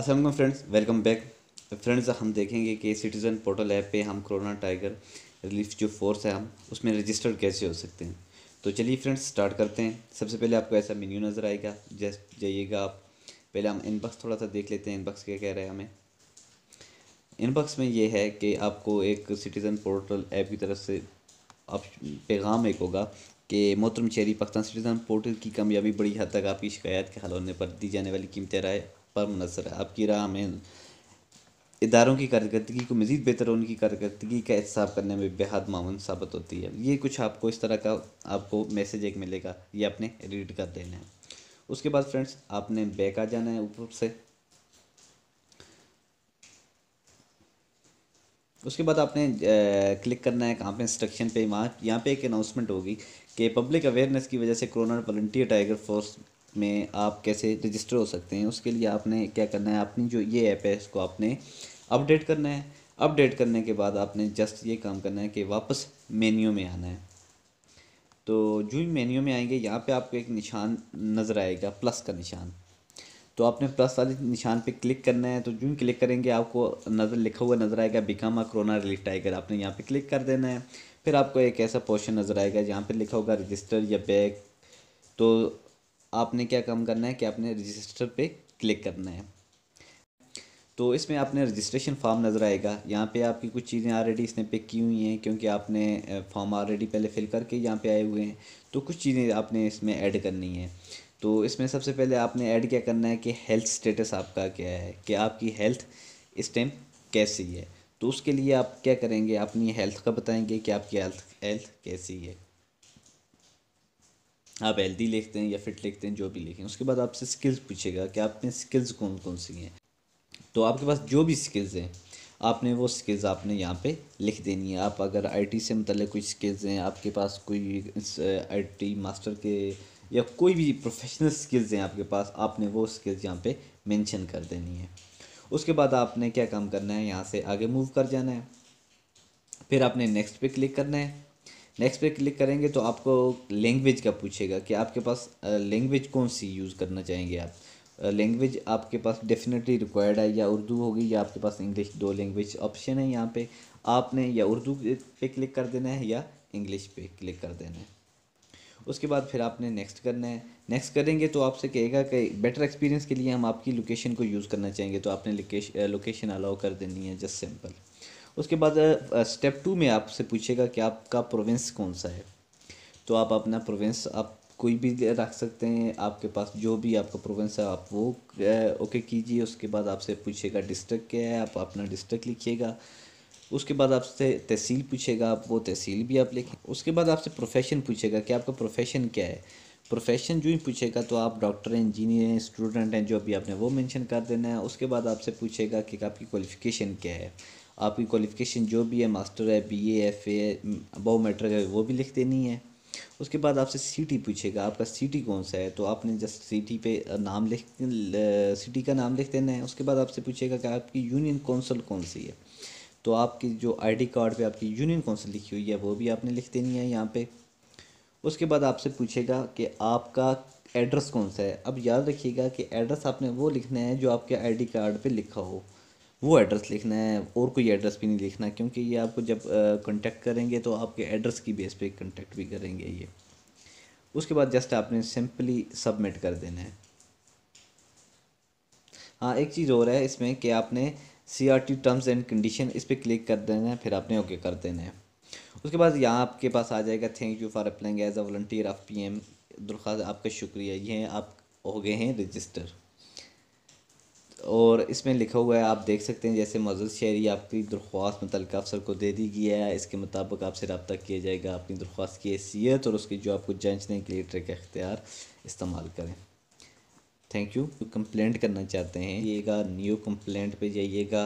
असल friends welcome back friends हम देखेंगे कि सिटीज़न पोर्टल ऐप पे हम कोरोना टाइगर रिलीफ जो फोर्स है हम उसमें रजिस्टर्ड कैसे हो सकते हैं तो चलिए फ्रेंड्स स्टार्ट करते हैं सबसे पहले आपको ऐसा मेन्यू नज़र आएगा जैस जाइएगा आप पहले हम इनबॉक्स थोड़ा सा देख लेते हैं इनबॉक्स क्या कह रहे हैं हमें इनबॉक्स में ये है कि आपको एक सिटीज़न पोर्टल ऐप की तरफ से आप पैगाम एक होगा कि मोहतरम शहरी पाकिस्तान सिटीज़न पोर्टल की कामयाबी बड़ी हद तक आपकी शिकायत के हल होने पर दी जाने वाली कीमत राय पर मुनसर है आपकी राह में इदारों की कारकर्दगी को मज़ीद बेहतर होने की कारकर्दगी का एहसाब करने में बेहद मामून साबित होती है ये कुछ आपको इस तरह का आपको मैसेज एक मिलेगा ये आपने रीड कर देना है उसके बाद फ्रेंड्स आपने बैक आ जाना है ऊपर से उसके बाद आपने क्लिक करना है कहाँ पे इंस्ट्रक्शन पे वहाँ यहाँ पे एक अनाउंसमेंट होगी कि पब्लिक अवेयरनेस की वजह से कोरोना वॉल्टियर टाइगर फोर्स में आप कैसे रजिस्टर हो सकते हैं उसके लिए आपने क्या करना है अपनी जो ये ऐप है इसको आपने अपडेट करना है अपडेट करने के बाद आपने जस्ट ये काम करना है कि वापस मेन्यू में आना है तो जो भी मेन्यू में आएंगे यहाँ पे आपको एक निशान नज़र आएगा प्लस का निशान तो आपने प्लस वाले निशान पे क्लिक करना है तो जो क्लिक करेंगे आपको नज़र लिखा हुआ नज़र आएगा become a Corona relief tiger आपने यहाँ पे क्लिक कर देना है फिर आपको एक ऐसा पोर्शन नज़र आएगा जहाँ पे लिखा होगा रजिस्टर या बैग तो आपने क्या काम करना है कि आपने रजिस्टर पे क्लिक करना है तो इसमें आपने रजिस्ट्रेशन फॉर्म नज़र आएगा यहाँ पर आपकी कुछ चीज़ें ऑलरेडी इसने पिक की हुई हैं क्योंकि आपने फॉर्म ऑलरेडी पहले फिल करके यहाँ पर आए हुए हैं तो कुछ चीज़ें आपने इसमें ऐड करनी है तो इसमें सबसे पहले आपने ऐड क्या करना है कि हेल्थ स्टेटस आपका क्या है कि आपकी हेल्थ इस टाइम कैसी है तो उसके लिए आप क्या करेंगे अपनी हेल्थ का बताएंगे कि आपकी हेल्थ हेल्थ कैसी है आप हेल्दी लिखते हैं या फिट लिखते हैं जो भी लिखें उसके बाद आपसे स्किल्स पूछेगा कि आप में स्किल्स कौन कौन सी हैं तो आपके पास जो भी स्किल्स हैं आपने वो स्किल्स आपने यहाँ पे लिख देनी है आप अगर आईटी से मतलब कोई स्किल्स हैं आपके पास कोई आईटी मास्टर के या कोई भी प्रोफेशनल स्किल्स हैं आपके पास आपने वो स्किल्स यहाँ पे मेंशन कर देनी है उसके बाद आपने क्या काम करना है यहाँ से आगे मूव कर जाना है फिर आपने नेक्स्ट पे क्लिक करना है नेक्स्ट पे क्लिक करेंगे तो आपको लैंग्वेज का पूछेगा कि आपके पास लैंग्वेज कौन सी यूज़ करना चाहेंगे आप लैंग्वेज आपके पास डेफिनेटली रिक्वायर्ड है या उर्दू होगी या आपके पास इंग्लिश दो लैंग्वेज ऑप्शन है यहाँ पे आपने या उर्दू पे क्लिक कर देना है या इंग्लिश पे क्लिक कर देना है उसके बाद फिर आपने नेक्स्ट करना है नेक्स्ट करेंगे तो आपसे कहेगा कि बेटर एक्सपीरियंस के लिए हम आपकी लोकेशन को यूज़ करना चाहेंगे तो आपने लोकेशन अलाउ कर देनी है जस्ट सिंपल उसके बाद स्टेप टू में आपसे पूछेगा कि आपका प्रोविंस कौन सा है तो आप अपना प्रोविंस आप कोई भी रख सकते हैं आपके पास जो भी आपका प्रोविंस है आप वो ओके कीजिए उसके बाद आपसे पूछेगा डिस्ट्रिक्ट क्या है आप अपना डिस्ट्रिक्ट लिखिएगा उसके बाद आपसे तहसील पूछेगा आप वो तहसील भी आप लिखें उसके बाद आपसे प्रोफेशन पूछेगा कि आपका प्रोफेशन क्या है प्रोफेशन जो ही पूछेगा तो आप डॉक्टर हैं इंजीनियर हैं स्टूडेंट हैं जो अभी आपने वो मेंशन कर देना है उसके बाद आपसे पूछेगा कि आपकी क्वालिफ़िकेशन क्या है आपकी क्वालिफ़िकेशन जो भी है मास्टर है B A F A matric है वो भी लिख देनी है उसके बाद आपसे सिटी पूछेगा आपका सिटी कौन सा है तो आपने जस्ट सिटी पे नाम लिख सिटी का नाम लिख देना है उसके बाद आपसे पूछेगा कि आपकी यूनियन कौंसल कौन सी है तो आपकी जो आईडी कार्ड पे आपकी यूनियन कौन सी लिखी हुई है वो भी आपने लिख देनी है यहाँ पे उसके बाद आपसे पूछेगा कि आपका एड्रेस कौन सा है अब याद रखिएगा कि एड्रेस आपने वो लिखना है जो आपके आईडी कार्ड पे लिखा हो वो एड्रेस लिखना है और कोई एड्रेस भी नहीं लिखना क्योंकि ये आपको जब कॉन्टेक्ट करेंगे तो आपके एड्रेस की बेस पर कॉन्टेक्ट भी करेंगे ये उसके बाद जस्ट आपने सिंपली सबमिट कर देना है हाँ एक चीज़ और है इसमें कि आपने C R T terms and condition इस पर क्लिक कर देना है फिर आपने ओके कर देना है उसके बाद यहाँ आपके पास आ जाएगा thank you for applying as a volunteer of P M दरख्वास्त आपका शुक्रिया ये आप हो गए हैं रजिस्टर और इसमें लिखा हुआ है आप देख सकते हैं जैसे मजल शहरी आपकी दरख्वास्त मुतल अफसर को दे दी गई है इसके मुताबिक आपसे रबता किया जाएगा अपनी दरख्वास्त की हैसियत और उसकी जो आपको जांचने के लिए ट्रिक अख्तियार इस्तेमाल करें थैंक यू तो कंप्लेंट करना चाहते हैं येगा न्यू कंप्लेंट पे जाइएगा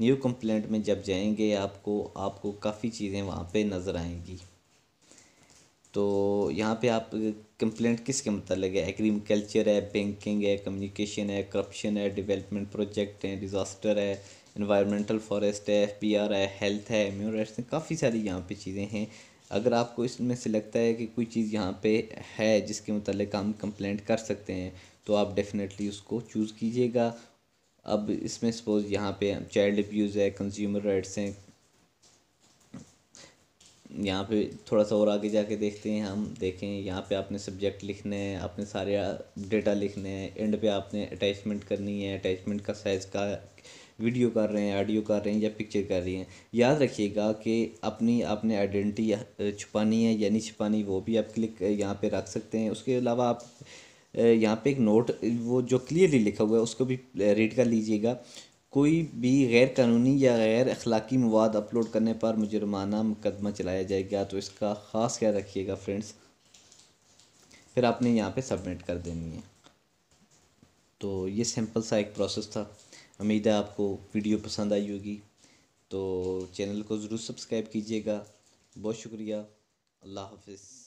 न्यू कंप्लेंट में जब जाएंगे आपको आपको काफ़ी चीज़ें वहाँ पे नज़र आएंगी तो यहाँ पे आप कंप्लेंट किसके मतलब है एग्रीकल्चर है बैंकिंग है कम्युनिकेशन है करप्शन है डेवलपमेंट प्रोजेक्ट है डिज़ास्टर है इन्वायरमेंटल फॉरेस्ट है एफ है हेल्थ है इम्यून काफ़ी सारी यहाँ पे चीज़ें हैं अगर आपको इसमें से लगता है कि कोई चीज़ यहाँ पे है जिसके मतलब हम कंप्लेंट कर सकते हैं तो आप डेफ़िनेटली उसको चूज़ कीजिएगा अब इसमें सपोज़ यहाँ पे चाइल्ड अब्यूज़ है कंज्यूमर राइट्स हैं यहाँ पे थोड़ा सा और आगे जाके देखते हैं हम देखें यहाँ पे आपने सब्जेक्ट लिखने हैं आपने सारे डेटा लिखने हैं एंड पे आपने अटैचमेंट करनी है अटैचमेंट का साइज़ का वीडियो कर रहे हैं ऑडियो कर रहे हैं या पिक्चर कर रही हैं याद रखिएगा कि अपनी आपने आइडेंटिटी छुपानी है या नहीं छुपानी वो भी आप क्लिक यहाँ पे रख सकते हैं उसके अलावा आप यहाँ पे एक नोट वो जो क्लियरली लिखा हुआ है उसको भी रीड कर लीजिएगा कोई भी गैर कानूनी या गैर अखलाकी मवाद अपलोड करने पर मुजरमाना मुकदमा चलाया जाएगा तो इसका ख़ास ख्याल रखिएगा फ्रेंड्स फिर आपने यहाँ पे सबमिट कर देनी है तो ये सिंपल सा एक प्रोसेस था उम्मीद है आपको वीडियो पसंद आई होगी तो चैनल को ज़रूर सब्सक्राइब कीजिएगा बहुत शुक्रिया अल्लाह हाफिज़